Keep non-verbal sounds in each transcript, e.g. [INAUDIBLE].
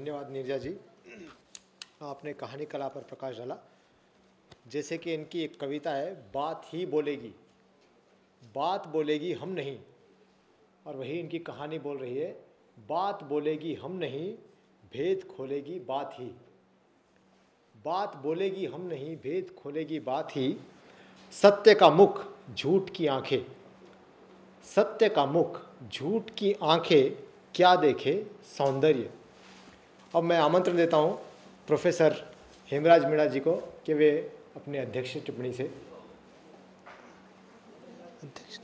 धन्यवाद नीरजा जी आपने कहानी कला पर प्रकाश डाला जैसे कि इनकी एक कविता है बात ही बोलेगी बात बोलेगी हम नहीं और वही इनकी कहानी बोल रही है बात बोलेगी हम नहीं भेद खोलेगी बात ही बात बोलेगी हम नहीं भेद खोलेगी बात ही सत्य का मुख झूठ की आंखें सत्य का मुख झूठ की आंखें क्या देखे सौंदर्य अब मैं आमंत्रण देता हूँ प्रोफेसर हेमराज मीणा जी को कि वे अपने अध्यक्ष टिप्पणी से अध्यक्ष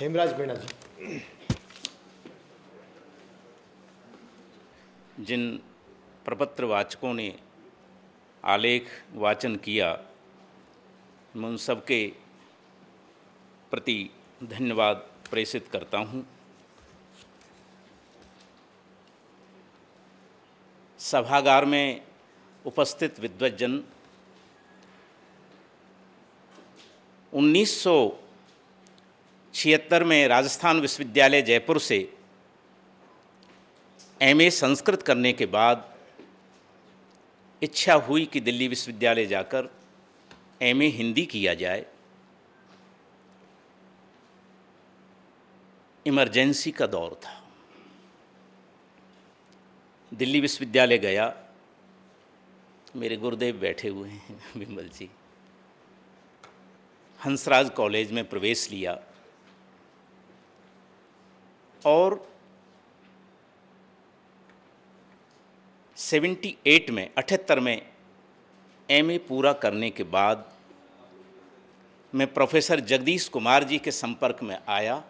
हेमराज मीणा जी जिन प्रपत्र वाचकों ने आलेख वाचन किया मैं उन सबके प्रति धन्यवाद प्रेषित करता हूँ सभागार में उपस्थित विद्वजन 1976 में राजस्थान विश्वविद्यालय जयपुर से एमए संस्कृत करने के बाद इच्छा हुई कि दिल्ली विश्वविद्यालय जाकर एमए हिंदी किया जाए इमरजेंसी का दौर था दिल्ली विश्वविद्यालय गया मेरे गुरुदेव बैठे हुए हैं [LAUGHS] बिमल जी हंसराज कॉलेज में प्रवेश लिया और 78 में अठहत्तर में एमए पूरा करने के बाद मैं प्रोफेसर जगदीश कुमार जी के संपर्क में आया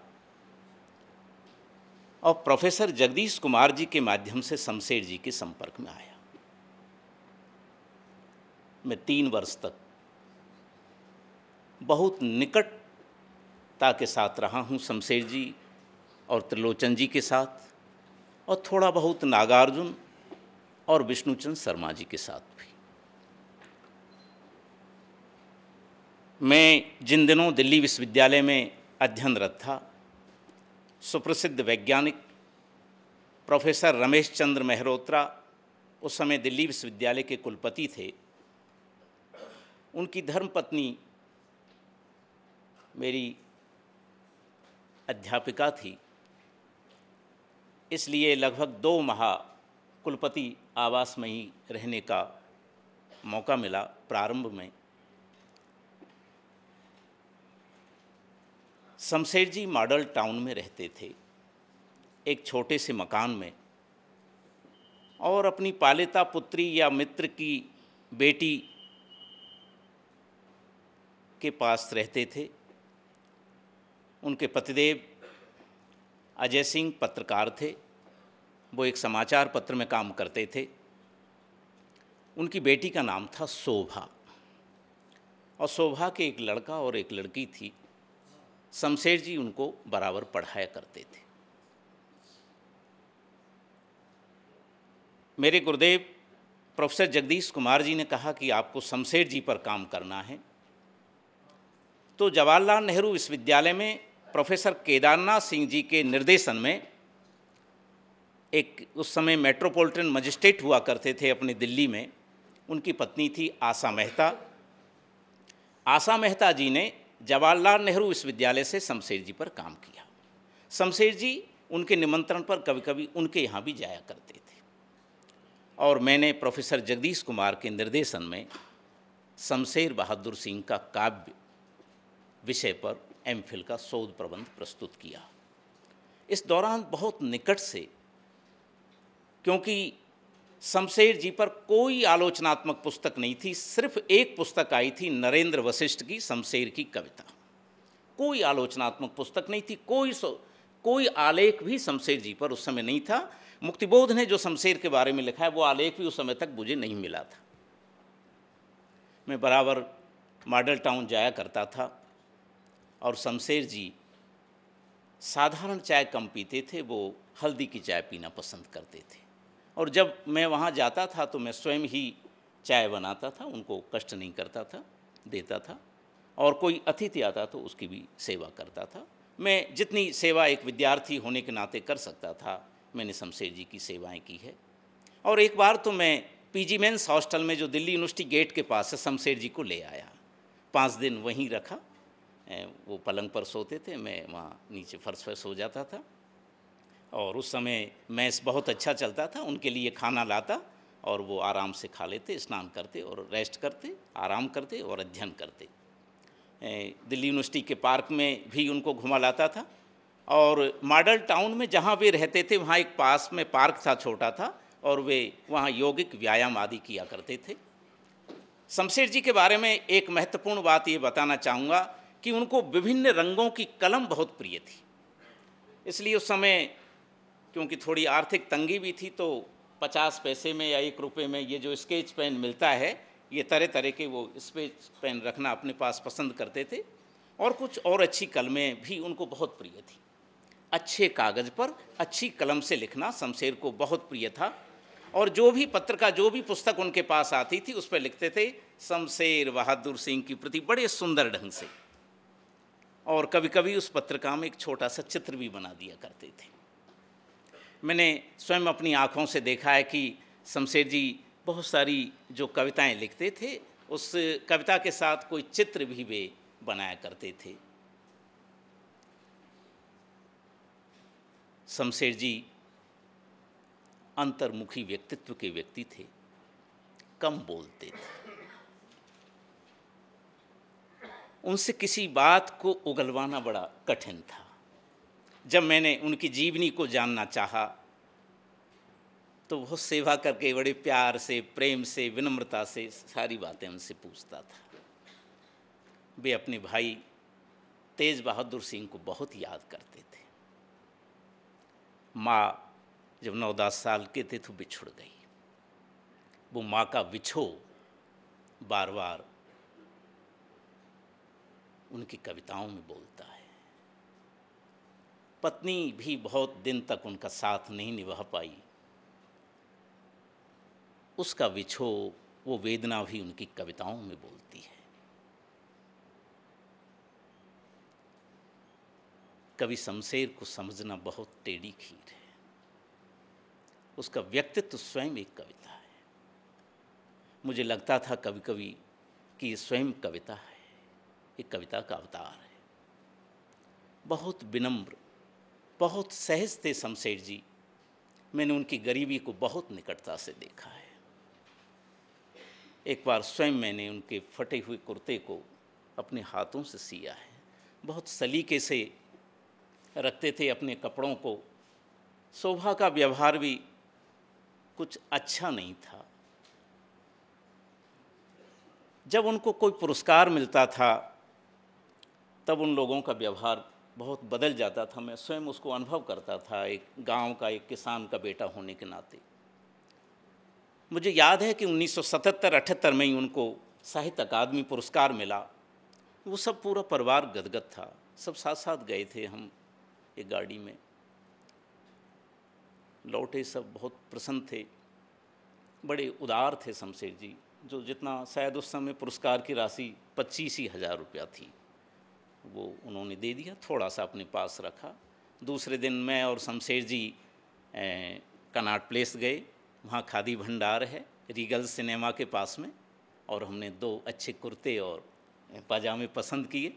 और प्रोफेसर जगदीश कुमार जी के माध्यम से शमशेर जी के संपर्क में आया मैं तीन वर्ष तक बहुत निकटता के साथ रहा हूँ शमशेर जी और त्रिलोचन जी के साथ और थोड़ा बहुत नागार्जुन और विष्णुचंद शर्मा जी के साथ भी मैं जिन दिनों दिल्ली विश्वविद्यालय में अध्ययनरत था सुप्रसिद्ध वैज्ञानिक प्रोफेसर रमेश चंद्र मेहरोत्रा उस समय दिल्ली विश्वविद्यालय के कुलपति थे उनकी धर्मपत्नी मेरी अध्यापिका थी इसलिए लगभग दो माह कुलपति आवास में ही रहने का मौका मिला प्रारंभ में शमशेर जी मॉडल टाउन में रहते थे एक छोटे से मकान में और अपनी पालिता पुत्री या मित्र की बेटी के पास रहते थे उनके पतिदेव अजय सिंह पत्रकार थे वो एक समाचार पत्र में काम करते थे उनकी बेटी का नाम था शोभा और शोभा के एक लड़का और एक लड़की थी शमशेर जी उनको बराबर पढ़ाया करते थे मेरे गुरुदेव प्रोफेसर जगदीश कुमार जी ने कहा कि आपको शमशेर जी पर काम करना है तो जवाहरलाल नेहरू विश्वविद्यालय में प्रोफेसर केदारनाथ सिंह जी के निर्देशन में एक उस समय मेट्रोपॉलिटन मजिस्ट्रेट हुआ करते थे अपने दिल्ली में उनकी पत्नी थी आशा मेहता आशा मेहता जी ने जवाहरलाल नेहरू विश्वविद्यालय से शमशेर जी पर काम किया शमशेर जी उनके निमंत्रण पर कभी कभी उनके यहाँ भी जाया करते थे और मैंने प्रोफेसर जगदीश कुमार के निर्देशन में शमशेर बहादुर सिंह का काव्य विषय पर एम का शोध प्रबंध प्रस्तुत किया इस दौरान बहुत निकट से क्योंकि शमशेर जी पर कोई आलोचनात्मक पुस्तक नहीं थी सिर्फ एक पुस्तक आई थी नरेंद्र वशिष्ठ की शमशेर की कविता कोई आलोचनात्मक पुस्तक नहीं थी कोई कोई आलेख भी शमशेर जी पर उस समय नहीं था मुक्तिबोध ने जो शमशेर के बारे में लिखा है वो आलेख भी उस समय तक मुझे नहीं मिला था मैं बराबर मॉडल टाउन जाया करता था और शमशेर जी साधारण चाय कम पीते थे वो हल्दी की चाय पीना पसंद करते थे और जब मैं वहाँ जाता था तो मैं स्वयं ही चाय बनाता था उनको कष्ट नहीं करता था देता था और कोई अतिथि आता तो उसकी भी सेवा करता था मैं जितनी सेवा एक विद्यार्थी होने के नाते कर सकता था मैंने शमशेर जी की सेवाएं की है और एक बार तो मैं पीजी मेंस हॉस्टल में जो दिल्ली यूनिवर्सिटी गेट के पास है शमशेर जी को ले आया पाँच दिन वहीं रखा वो पलंग पर सोते थे मैं वहाँ नीचे फर्श पर सो जाता था और उस समय मैस बहुत अच्छा चलता था उनके लिए खाना लाता और वो आराम से खा लेते स्नान करते और रेस्ट करते आराम करते और अध्ययन करते दिल्ली यूनिवर्सिटी के पार्क में भी उनको घुमा लाता था और मॉडल टाउन में जहाँ वे रहते थे वहाँ एक पास में पार्क था छोटा था और वे वहाँ यौगिक व्यायाम आदि किया करते थे शमशेर जी के बारे में एक महत्वपूर्ण बात ये बताना चाहूँगा कि उनको विभिन्न रंगों की कलम बहुत प्रिय थी इसलिए उस समय क्योंकि थोड़ी आर्थिक तंगी भी थी तो पचास पैसे में या एक रुपये में ये जो स्केच पेन मिलता है ये तरह तरह के वो स्केच पेन रखना अपने पास पसंद करते थे और कुछ और अच्छी कलमें भी उनको बहुत प्रिय थी अच्छे कागज़ पर अच्छी कलम से लिखना शमशेर को बहुत प्रिय था और जो भी पत्र का जो भी पुस्तक उनके पास आती थी उस पर लिखते थे शमशेर बहादुर सिंह की प्रति बड़े सुंदर ढंग से और कभी कभी उस पत्रिका में एक छोटा सा चित्र भी बना दिया करते थे मैंने स्वयं अपनी आँखों से देखा है कि शमशेर जी बहुत सारी जो कविताएं लिखते थे उस कविता के साथ कोई चित्र भी वे बनाया करते थे शमशेर जी अंतर्मुखी व्यक्तित्व के व्यक्ति थे कम बोलते थे उनसे किसी बात को उगलवाना बड़ा कठिन था जब मैंने उनकी जीवनी को जानना चाहा तो वह सेवा करके बड़े प्यार से प्रेम से विनम्रता से सारी बातें उनसे पूछता था वे अपने भाई तेज बहादुर सिंह को बहुत याद करते थे माँ जब नौ दस साल के थे तो बिछुड़ गई वो माँ का बिछो बार बार उनकी कविताओं में बोलता है पत्नी भी बहुत दिन तक उनका साथ नहीं निभा पाई उसका विछो वो वेदना भी उनकी कविताओं में बोलती है कवि शमशेर को समझना बहुत टेढ़ी खीर है उसका व्यक्तित्व स्वयं एक कविता है मुझे लगता था कभी कभी कि ये स्वयं कविता है ये कविता का अवतार है बहुत विनम्र बहुत सहज थे शमशेर जी मैंने उनकी गरीबी को बहुत निकटता से देखा है एक बार स्वयं मैंने उनके फटे हुए कुर्ते को अपने हाथों से सिया है बहुत सलीके से रखते थे अपने कपड़ों को शोभा का व्यवहार भी कुछ अच्छा नहीं था जब उनको कोई पुरस्कार मिलता था तब उन लोगों का व्यवहार बहुत बदल जाता था मैं स्वयं उसको अनुभव करता था एक गांव का एक किसान का बेटा होने के नाते मुझे याद है कि 1977-78 में ही उनको साहित्य अकादमी पुरस्कार मिला वो सब पूरा परिवार गदगद था सब साथ साथ गए थे हम एक गाड़ी में लौटे सब बहुत प्रसन्न थे बड़े उदार थे शमशेर जी जो जितना शायद उस समय पुरस्कार की राशि पच्चीस ही हज़ार रुपया थी वो उन्होंने दे दिया थोड़ा सा अपने पास रखा दूसरे दिन मैं और शमशेर जी कनाट प्लेस गए वहाँ खादी भंडार है रीगल सिनेमा के पास में और हमने दो अच्छे कुर्ते और पाजामे पसंद किए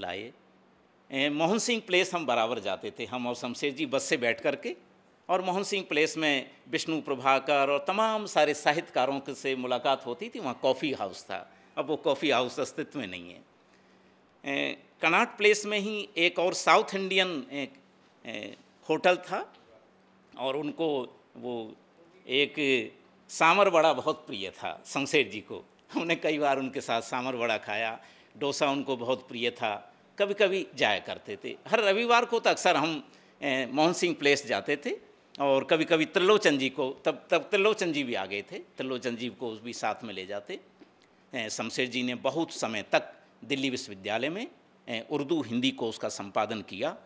लाए मोहन सिंह प्लेस हम बराबर जाते थे हम और शमशेर जी बस से बैठ कर के और मोहन सिंह प्लेस में विष्णु प्रभाकर और तमाम सारे साहित्यकारों से मुलाकात होती थी वहाँ कॉफ़ी हाउस था अब वो कॉफ़ी हाउस अस्तित्व में नहीं है कनाट प्लेस में ही एक और साउथ इंडियन एक, होटल था और उनको वो एक सामर वड़ा बहुत प्रिय था शमशेर जी को हमने कई बार उनके साथ सामर वड़ा खाया डोसा उनको बहुत प्रिय था कभी कभी जाया करते थे हर रविवार को तो अक्सर हम मोहन सिंह प्लेस जाते थे और कभी कभी त्रिलोचन जी को तब तब त्रिलोचन जी भी आ गए थे त्रिलोचन जी को भी साथ में ले जाते शमशेर जी ने बहुत समय तक दिल्ली विश्वविद्यालय में उर्दू हिंदी कोर्स का संपादन किया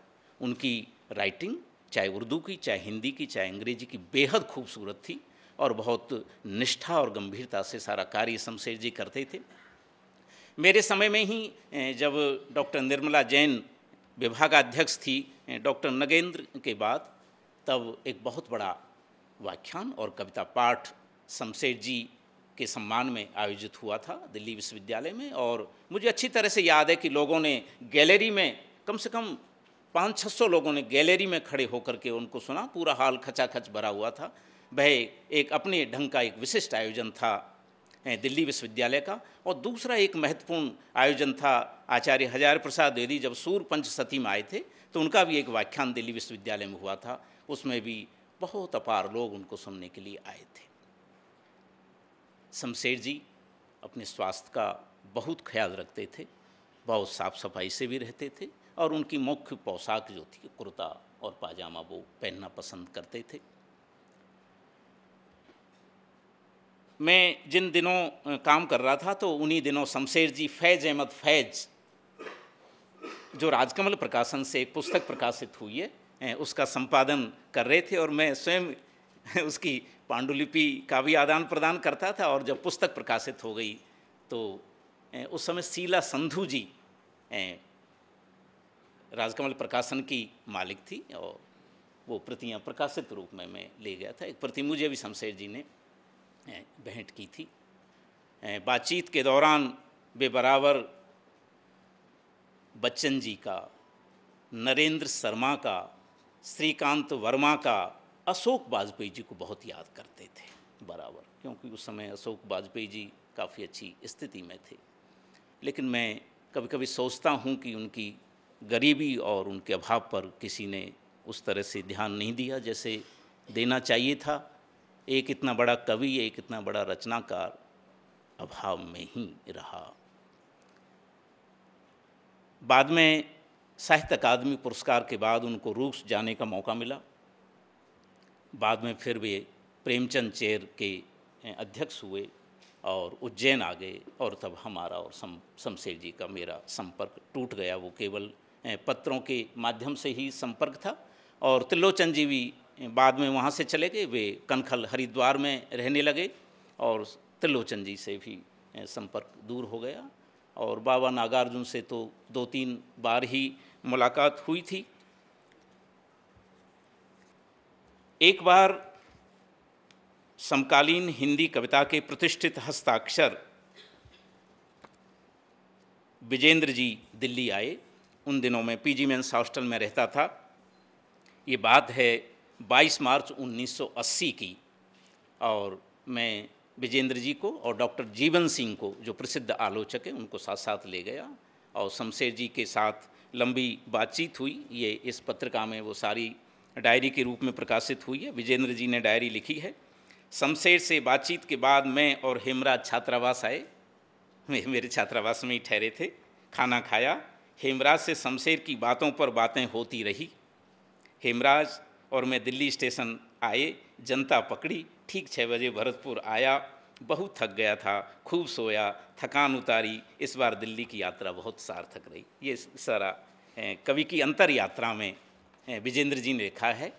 उनकी राइटिंग चाहे उर्दू की चाहे हिंदी की चाहे अंग्रेजी की बेहद खूबसूरत थी और बहुत निष्ठा और गंभीरता से सारा कार्य शमशेर जी करते थे मेरे समय में ही जब डॉक्टर निर्मला जैन विभागाध्यक्ष थी डॉक्टर नगेंद्र के बाद तब एक बहुत बड़ा व्याख्यान और कविता पाठ शमशेर जी के सम्मान में आयोजित हुआ था दिल्ली विश्वविद्यालय में और मुझे अच्छी तरह से याद है कि लोगों ने गैलरी में कम से कम पाँच छः सौ लोगों ने गैलरी में खड़े होकर के उनको सुना पूरा हाल खचाखच भरा हुआ था वह एक अपने ढंग का एक विशिष्ट आयोजन था दिल्ली विश्वविद्यालय का और दूसरा एक महत्वपूर्ण आयोजन था आचार्य हजार प्रसाद देवी जब सूर पंचसती में आए थे तो उनका भी एक व्याख्यान दिल्ली विश्वविद्यालय में हुआ था उसमें भी बहुत अपार लोग उनको सुनने के लिए आए थे शमशेर जी अपने स्वास्थ्य का बहुत ख्याल रखते थे बहुत साफ सफाई से भी रहते थे और उनकी मुख्य पोशाक जो थी कुर्ता और पाजामा वो पहनना पसंद करते थे मैं जिन दिनों काम कर रहा था तो उन्हीं दिनों शमशेर जी फैज़ अहमद फैज़ जो राजकमल प्रकाशन से एक पुस्तक प्रकाशित हुई है उसका संपादन कर रहे थे और मैं स्वयं [LAUGHS] उसकी पांडुलिपि का भी आदान प्रदान करता था और जब पुस्तक प्रकाशित हो गई तो उस समय शीला संधु जी राजकमल प्रकाशन की मालिक थी और वो प्रतियां प्रकाशित रूप में मैं ले गया था एक प्रति मुझे भी शमशेर जी ने भेंट की थी बातचीत के दौरान वे बराबर बच्चन जी का नरेंद्र शर्मा का श्रीकांत वर्मा का अशोक वाजपेयी जी को बहुत याद करते थे बराबर क्योंकि उस समय अशोक वाजपेयी जी काफ़ी अच्छी स्थिति में थे लेकिन मैं कभी कभी सोचता हूँ कि उनकी गरीबी और उनके अभाव पर किसी ने उस तरह से ध्यान नहीं दिया जैसे देना चाहिए था एक इतना बड़ा कवि एक इतना बड़ा रचनाकार अभाव में ही रहा बाद में साहित्य अकादमी पुरस्कार के बाद उनको रूस जाने का मौका मिला बाद में फिर वे प्रेमचंद चेर के अध्यक्ष हुए और उज्जैन आ गए और तब हमारा और सम शमशेर जी का मेरा संपर्क टूट गया वो केवल पत्रों के माध्यम से ही संपर्क था और त्रिलोचन जी भी बाद में वहाँ से चले गए वे कनखल हरिद्वार में रहने लगे और त्रिलोचन जी से भी संपर्क दूर हो गया और बाबा नागार्जुन से तो दो तीन बार ही मुलाकात हुई थी एक बार समकालीन हिंदी कविता के प्रतिष्ठित हस्ताक्षर विजेंद्र जी दिल्ली आए उन दिनों में पीजी मेंस हॉस्टल में रहता था ये बात है 22 मार्च 1980 की और मैं विजेंद्र जी को और डॉक्टर जीवन सिंह को जो प्रसिद्ध आलोचक हैं उनको साथ साथ ले गया और शमशेर जी के साथ लंबी बातचीत हुई ये इस पत्रिका में वो सारी डायरी के रूप में प्रकाशित हुई है विजेंद्र जी ने डायरी लिखी है शमशेर से बातचीत के बाद मैं और हेमराज छात्रावास आए मैं मेरे छात्रावास में ही ठहरे थे खाना खाया हेमराज से शमशेर की बातों पर बातें होती रही हेमराज और मैं दिल्ली स्टेशन आए जनता पकड़ी ठीक छः बजे भरतपुर आया बहुत थक गया था खूब सोया थकान उतारी इस बार दिल्ली की यात्रा बहुत सार्थक रही ये सारा कवि की अंतर यात्रा में विजेंद्र जी ने लिखा है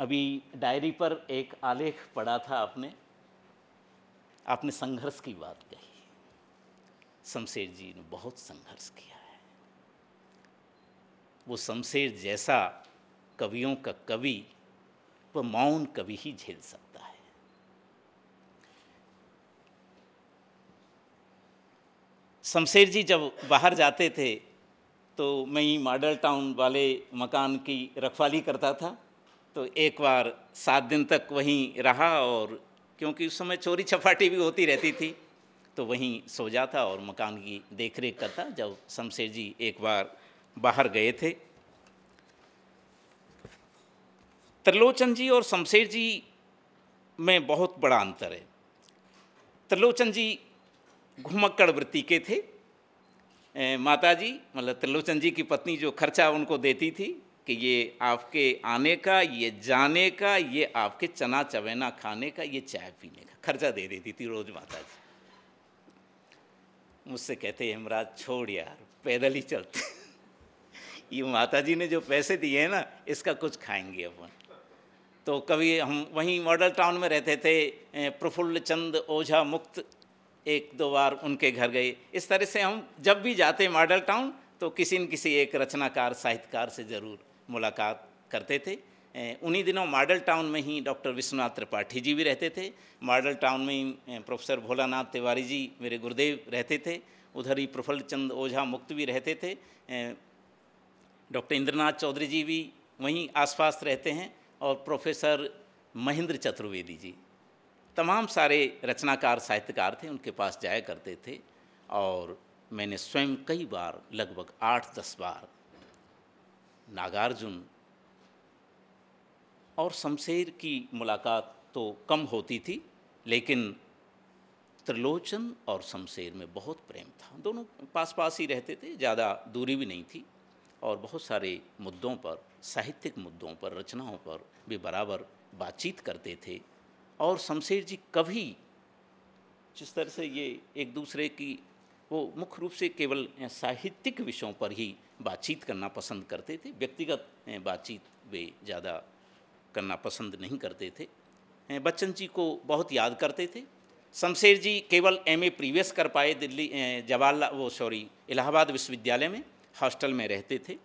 अभी डायरी पर एक आलेख पढ़ा था आपने आपने संघर्ष की बात कही शमशेर जी ने बहुत संघर्ष किया है वो शमशेर जैसा कवियों का कवि वो मौन कवि ही झेल सकता है शमशेर जी जब बाहर जाते थे तो मैं ही मॉडल टाउन वाले मकान की रखवाली करता था तो एक बार सात दिन तक वहीं रहा और क्योंकि उस समय चोरी छपाटी भी होती रहती थी तो वहीं सो जाता और मकान की देख रेख करता जब शमशेर जी एक बार बाहर गए थे त्रिलोचन जी और शमशेर जी में बहुत बड़ा अंतर है त्रिलोचन जी घुमक्कड़ वृत्ति के थे माता जी मतलब त्रिलोचन जी की पत्नी जो खर्चा उनको देती थी कि ये आपके आने का ये जाने का ये आपके चना चवेना खाने का ये चाय पीने का खर्चा दे देती थी रोज माता जी मुझसे कहते हमराज छोड़ यार पैदल ही चलते [LAUGHS] ये माता जी ने जो पैसे दिए हैं ना इसका कुछ खाएंगे अपन तो कभी हम वहीं मॉडल टाउन में रहते थे प्रफुल्ल चंद ओझा मुक्त एक दो बार उनके घर गए इस तरह से हम जब भी जाते मॉडल टाउन तो किसी न किसी एक रचनाकार साहित्यकार से ज़रूर मुलाकात करते थे उन्हीं दिनों मॉडल टाउन में ही डॉक्टर विश्वनाथ त्रिपाठी जी भी रहते थे मॉडल टाउन में ही प्रोफेसर भोलानाथ तिवारी जी मेरे गुरुदेव रहते थे उधर ही प्रफुल्ल चंद ओझा मुक्त भी रहते थे डॉक्टर इंद्रनाथ चौधरी जी भी वहीं आसपास रहते हैं और प्रोफेसर महेंद्र चतुर्वेदी जी तमाम सारे रचनाकार साहित्यकार थे उनके पास जाया करते थे और मैंने स्वयं कई बार लगभग आठ दस बार नागार्जुन और शमशेर की मुलाकात तो कम होती थी लेकिन त्रिलोचन और शमशेर में बहुत प्रेम था दोनों पास पास ही रहते थे ज़्यादा दूरी भी नहीं थी और बहुत सारे मुद्दों पर साहित्यिक मुद्दों पर रचनाओं पर भी बराबर बातचीत करते थे और शमशेर जी कभी जिस तरह से ये एक दूसरे की वो मुख्य रूप से केवल साहित्यिक विषयों पर ही बातचीत करना पसंद करते थे व्यक्तिगत बातचीत वे ज़्यादा करना पसंद नहीं करते थे बच्चन जी को बहुत याद करते थे शमशेर जी केवल एम ए प्रीवियस कर पाए दिल्ली जवाहरलाल वो सॉरी इलाहाबाद विश्वविद्यालय में हॉस्टल में रहते थे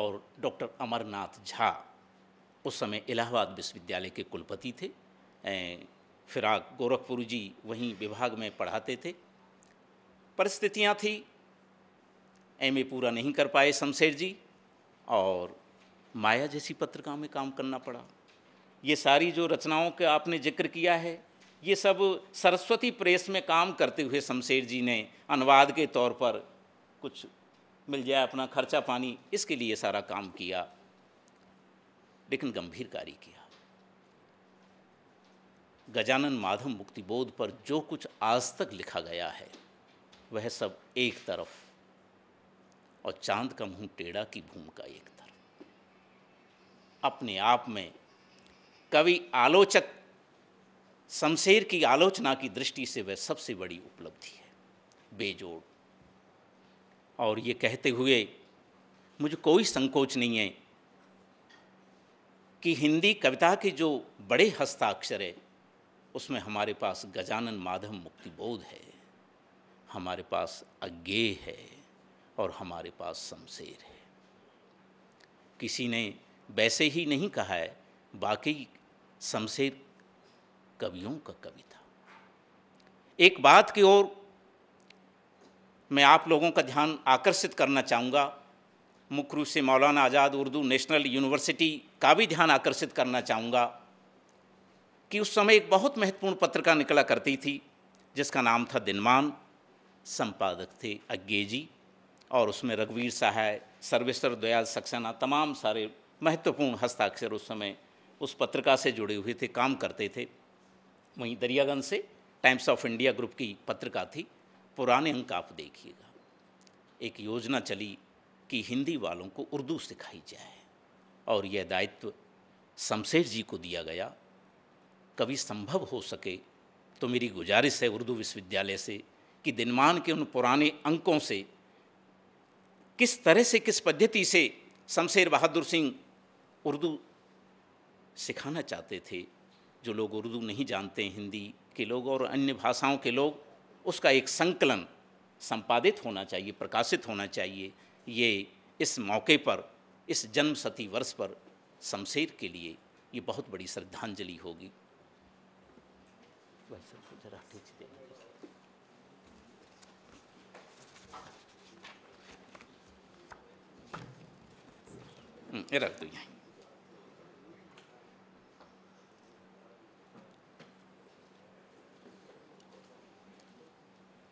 और डॉक्टर अमरनाथ झा उस समय इलाहाबाद विश्वविद्यालय के कुलपति थे फिराक गोरखपुर जी वहीं विभाग में पढ़ाते थे परिस्थितियाँ थी ए पूरा नहीं कर पाए शमशेर जी और माया जैसी पत्रिका में काम करना पड़ा ये सारी जो रचनाओं का आपने जिक्र किया है ये सब सरस्वती प्रेस में काम करते हुए शमशेर जी ने अनुवाद के तौर पर कुछ मिल जाए अपना खर्चा पानी इसके लिए सारा काम किया लेकिन गंभीर कार्य किया गजानन माधव मुक्तिबोध पर जो कुछ आज तक लिखा गया है वह सब एक तरफ और चांद का मुंह टेढ़ा की भूमिका एक तरफ अपने आप में कवि आलोचक शमशेर की आलोचना की दृष्टि से वह सबसे बड़ी उपलब्धि है बेजोड़ और ये कहते हुए मुझे कोई संकोच नहीं है कि हिंदी कविता के जो बड़े हस्ताक्षर है उसमें हमारे पास गजानन माधव मुक्तिबोध है हमारे पास अज्ञे है और हमारे पास शमशेर है किसी ने वैसे ही नहीं कहा है बाकी शमशेर कवियों का कवि था एक बात की ओर मैं आप लोगों का ध्यान आकर्षित करना चाहूँगा मुख्य रूप से मौलाना आज़ाद उर्दू नेशनल यूनिवर्सिटी का भी ध्यान आकर्षित करना चाहूँगा कि उस समय एक बहुत महत्वपूर्ण पत्रिका निकला करती थी जिसका नाम था दिनमान संपादक थे अज्ञे जी और उसमें रघुवीर सहाय सर्वेश्वर दयाल सक्सेना तमाम सारे महत्वपूर्ण हस्ताक्षर उस समय उस पत्रिका से जुड़े हुए थे काम करते थे वहीं दरियागंज से टाइम्स ऑफ इंडिया ग्रुप की पत्रिका थी पुराने अंक आप देखिएगा एक योजना चली कि हिंदी वालों को उर्दू सिखाई जाए और यह दायित्व शमशेर जी को दिया गया कभी संभव हो सके तो मेरी गुजारिश है उर्दू विश्वविद्यालय से कि दिनमान के उन पुराने अंकों से किस तरह से किस पद्धति से शमशेर बहादुर सिंह उर्दू सिखाना चाहते थे जो लोग उर्दू नहीं जानते हिंदी के लोग और अन्य भाषाओं के लोग उसका एक संकलन संपादित होना चाहिए प्रकाशित होना चाहिए ये इस मौके पर इस जन्म सती वर्ष पर शमशेर के लिए ये बहुत बड़ी श्रद्धांजलि होगी तो हम्म, रख दो यहीं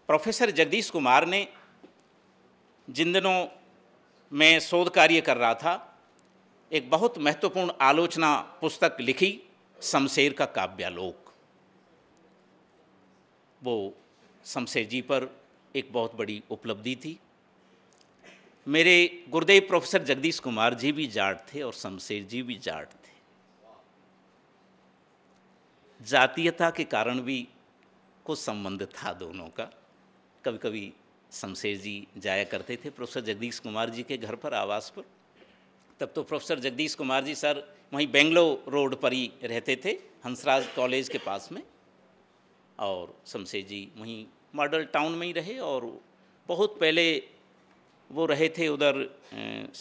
प्रोफेसर जगदीश कुमार ने जिन दिनों मैं शोध कार्य कर रहा था एक बहुत महत्वपूर्ण आलोचना पुस्तक लिखी शमशेर का काव्यालोक वो शमशेर जी पर एक बहुत बड़ी उपलब्धि थी मेरे गुरुदेव प्रोफेसर जगदीश कुमार जी भी जाट थे और शमशेर जी भी जाट थे जातीयता के कारण भी कुछ संबंध था दोनों का कभी कभी शमशेर जी जाया करते थे प्रोफेसर जगदीश कुमार जी के घर पर आवास पर तब तो प्रोफेसर जगदीश कुमार जी सर वहीं बेंगलो रोड पर ही रहते थे हंसराज कॉलेज के पास में और शमशेर जी वहीं मॉडल टाउन में ही रहे और बहुत पहले वो रहे थे उधर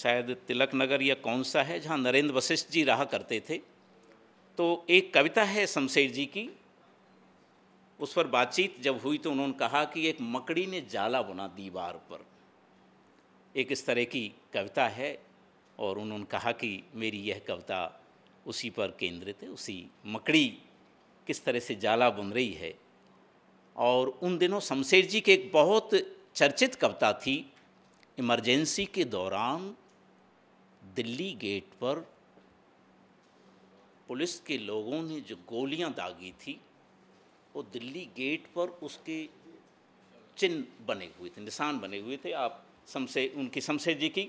शायद तिलक नगर या कौन सा है जहाँ नरेंद्र वशिष्ठ जी रहा करते थे तो एक कविता है शमशेर जी की उस पर बातचीत जब हुई तो उन्होंने कहा कि एक मकड़ी ने जाला बुना दीवार पर एक इस तरह की कविता है और उन्होंने कहा कि मेरी यह कविता उसी पर केंद्रित है उसी मकड़ी किस तरह से जाला बुन रही है और उन दिनों शमशेर जी की एक बहुत चर्चित कविता थी इमरजेंसी के दौरान दिल्ली गेट पर पुलिस के लोगों ने जो गोलियां दागी थी वो दिल्ली गेट पर उसके चिन्ह बने हुए थे निशान बने हुए थे आप शमशे उनकी शमशेर जी की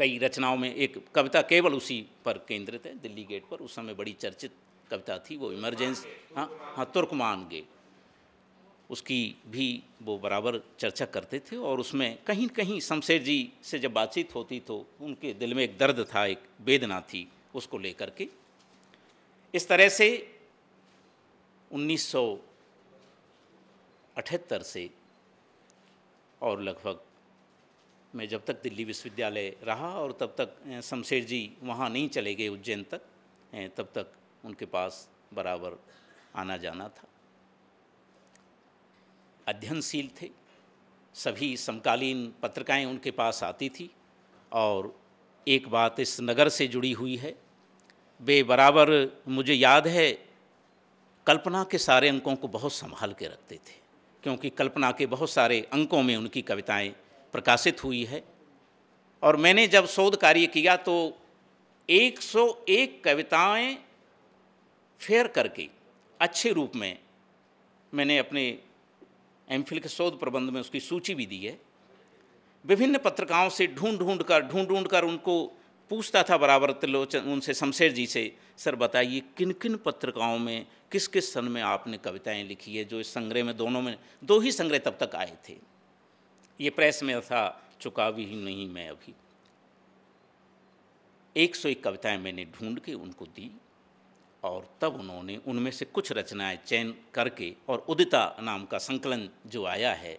कई रचनाओं में एक कविता केवल उसी पर केंद्रित है दिल्ली गेट पर उस समय बड़ी चर्चित कविता थी वो इमरजेंसी हाँ हाँ तुर्कमान गेट उसकी भी वो बराबर चर्चा करते थे और उसमें कहीं कहीं शमशेर जी से जब बातचीत होती तो उनके दिल में एक दर्द था एक वेदना थी उसको लेकर के इस तरह से उन्नीस से और लगभग मैं जब तक दिल्ली विश्वविद्यालय रहा और तब तक शमशेर जी वहाँ नहीं चले गए उज्जैन तक तब तक उनके पास बराबर आना जाना था अध्ययनशील थे सभी समकालीन पत्रिकाएं उनके पास आती थी और एक बात इस नगर से जुड़ी हुई है वे बराबर मुझे याद है कल्पना के सारे अंकों को बहुत संभाल के रखते थे क्योंकि कल्पना के बहुत सारे अंकों में उनकी कविताएं प्रकाशित हुई है और मैंने जब शोध कार्य किया तो 101 कविताएं फेयर करके अच्छे रूप में मैंने अपने एम के शोध प्रबंध में उसकी सूची भी दी है विभिन्न पत्रिकाओं से ढूंढ ढूंढ कर ढूंढ ढूंढ कर उनको पूछता था बराबर त्रिलोचन उनसे शमशेर जी से सर बताइए किन किन पत्रिकाओं में किस किस सन में आपने कविताएं लिखी है जो इस संग्रह में दोनों में दो ही संग्रह तब तक आए थे ये प्रेस में था चुका भी नहीं मैं अभी एक सौ एक कविताएँ मैंने ढूंढ के उनको दी और तब उन्होंने उनमें से कुछ रचनाएं चयन करके और उदिता नाम का संकलन जो आया है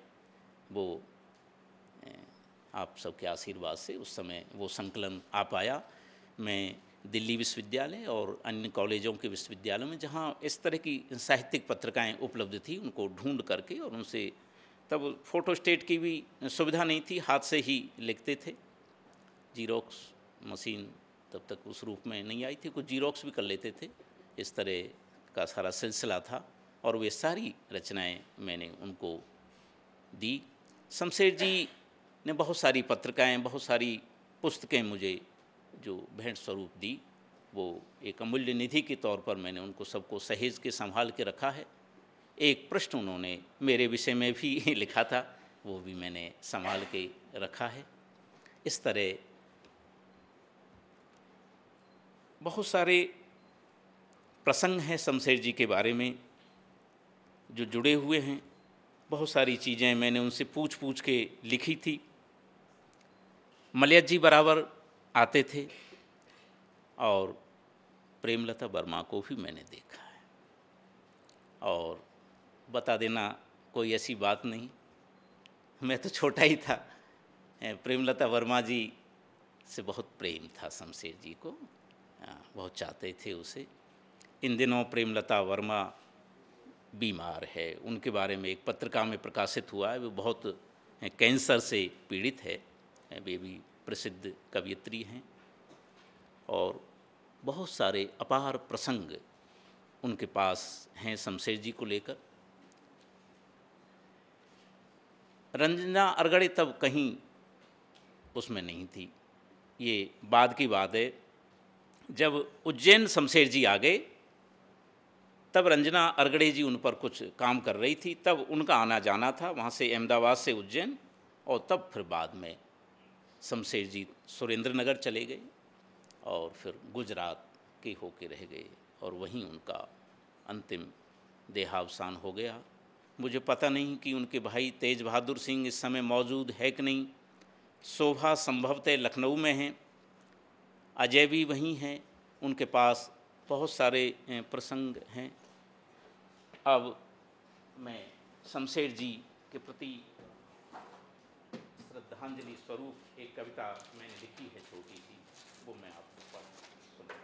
वो आप सबके आशीर्वाद से उस समय वो संकलन आ पाया मैं दिल्ली विश्वविद्यालय और अन्य कॉलेजों के विश्वविद्यालयों में जहाँ इस तरह की साहित्यिक पत्रिकाएँ उपलब्ध थी उनको ढूंढ करके और उनसे तब फोटो स्टेट की भी सुविधा नहीं थी हाथ से ही लिखते थे जीरोक्स मशीन तब तक उस रूप में नहीं आई थी कुछ जीरोक्स भी कर लेते थे इस तरह का सारा सिलसिला था और वे सारी रचनाएं मैंने उनको दी शमशेर जी ने बहुत सारी पत्रिकाएं बहुत सारी पुस्तकें मुझे जो भेंट स्वरूप दी वो एक अमूल्य निधि के तौर पर मैंने उनको सबको सहेज के संभाल के रखा है एक प्रश्न उन्होंने मेरे विषय में भी [LAUGHS] लिखा था वो भी मैंने संभाल के रखा है इस तरह बहुत सारे प्रसंग हैं शमशेर जी के बारे में जो जुड़े हुए हैं बहुत सारी चीज़ें मैंने उनसे पूछ पूछ के लिखी थी मलयत जी बराबर आते थे और प्रेमलता वर्मा को भी मैंने देखा है और बता देना कोई ऐसी बात नहीं मैं तो छोटा ही था प्रेमलता वर्मा जी से बहुत प्रेम था शमशेर जी को बहुत चाहते थे उसे इन दिनों प्रेमलता वर्मा बीमार है उनके बारे में एक पत्रिका में प्रकाशित हुआ है वो बहुत कैंसर से पीड़ित है वे भी प्रसिद्ध कवियत्री हैं और बहुत सारे अपार प्रसंग उनके पास हैं शमशेर जी को लेकर रंजना अरगड़े तब कहीं उसमें नहीं थी ये बाद की बात है जब उज्जैन शमशेर जी आ गए तब रंजना अरगड़े जी उन पर कुछ काम कर रही थी तब उनका आना जाना था वहाँ से अहमदाबाद से उज्जैन और तब फिर बाद में शमशेर जी सुरेंद्र नगर चले गए और फिर गुजरात के होके रह गए और वहीं उनका अंतिम देहावसान हो गया मुझे पता नहीं कि उनके भाई तेज बहादुर सिंह इस समय मौजूद है कि नहीं शोभा संभवतः लखनऊ में हैं अजय भी वहीं हैं उनके पास बहुत सारे प्रसंग हैं अब मैं शमशेर जी के प्रति श्रद्धांजलि स्वरूप एक कविता मैंने लिखी है छोटी सी वो मैं आपको सुना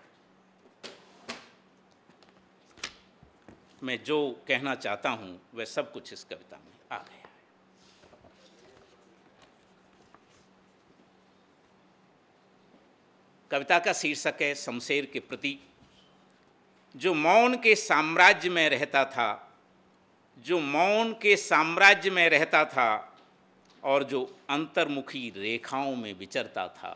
मैं जो कहना चाहता हूं वह सब कुछ इस कविता में आ गया है कविता का शीर्षक है शमशेर के प्रति जो मौन के साम्राज्य में रहता था जो मौन के साम्राज्य में रहता था और जो अंतर्मुखी रेखाओं में विचरता था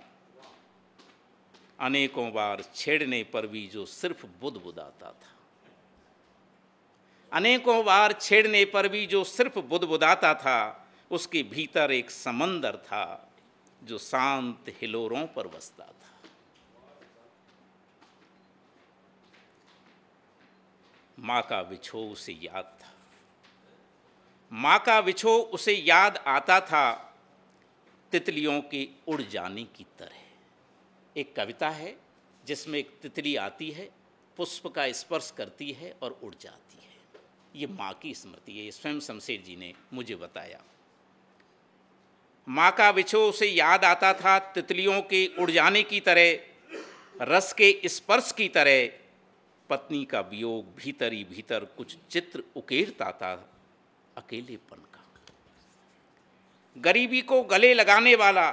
अनेकों बार छेड़ने पर भी जो सिर्फ बुध बुदाता था अनेकों बार छेड़ने पर भी जो सिर्फ बुदाता था उसके भीतर एक समंदर था जो शांत हिलोरों पर बसता था माँ का बिछो उसे याद था माँ का विछो उसे याद आता था तितलियों के उड़ जाने की तरह एक कविता है जिसमें एक तितली आती है पुष्प का स्पर्श करती है और उड़ जाती है ये माँ की स्मृति है स्वयं शमशेर जी ने मुझे बताया माँ का विछो उसे याद आता था तितलियों के उड़ जाने की तरह रस के स्पर्श की तरह पत्नी का वियोग भीतर ही भीतर कुछ चित्र उकेरता था अकेलेपन का गरीबी को गले लगाने वाला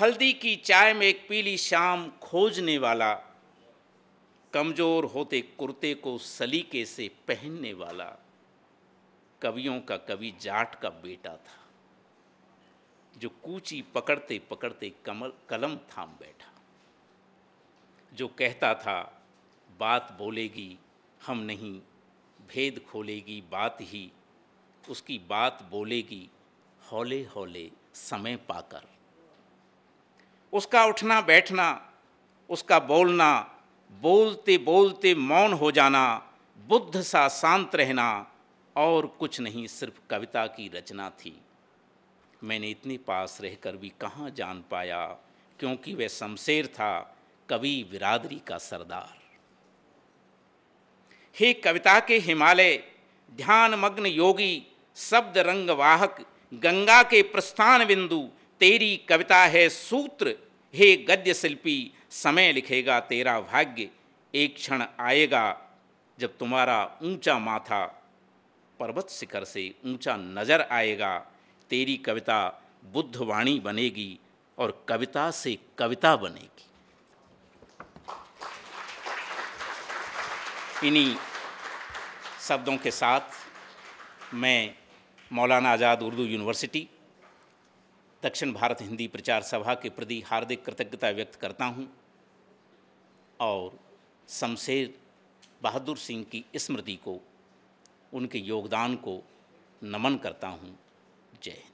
हल्दी की चाय में एक पीली शाम खोजने वाला कमज़ोर होते कुर्ते को सलीके से पहनने वाला कवियों का कवि जाट का बेटा था जो कूची पकड़ते पकड़ते कमल कलम थाम बैठा जो कहता था बात बोलेगी हम नहीं भेद खोलेगी बात ही उसकी बात बोलेगी हौले हौले समय पाकर उसका उठना बैठना उसका बोलना बोलते बोलते मौन हो जाना बुद्ध सा शांत रहना और कुछ नहीं सिर्फ कविता की रचना थी मैंने इतने पास रहकर भी कहाँ जान पाया क्योंकि वह शमशेर था कवि बिरादरी का सरदार हे कविता के हिमालय ध्यान मग्न योगी शब्द रंग वाहक गंगा के प्रस्थान बिंदु तेरी कविता है सूत्र हे गद्य शिल्पी समय लिखेगा तेरा भाग्य एक क्षण आएगा जब तुम्हारा ऊंचा माथा पर्वत शिखर से ऊंचा नजर आएगा तेरी कविता बुद्धवाणी बनेगी और कविता से कविता बनेगी इन्हीं शब्दों के साथ मैं मौलाना आज़ाद उर्दू यूनिवर्सिटी दक्षिण भारत हिंदी प्रचार सभा के प्रति हार्दिक कृतज्ञता व्यक्त करता हूँ और शमशेर बहादुर सिंह की स्मृति को उनके योगदान को नमन करता हूँ जय हिंद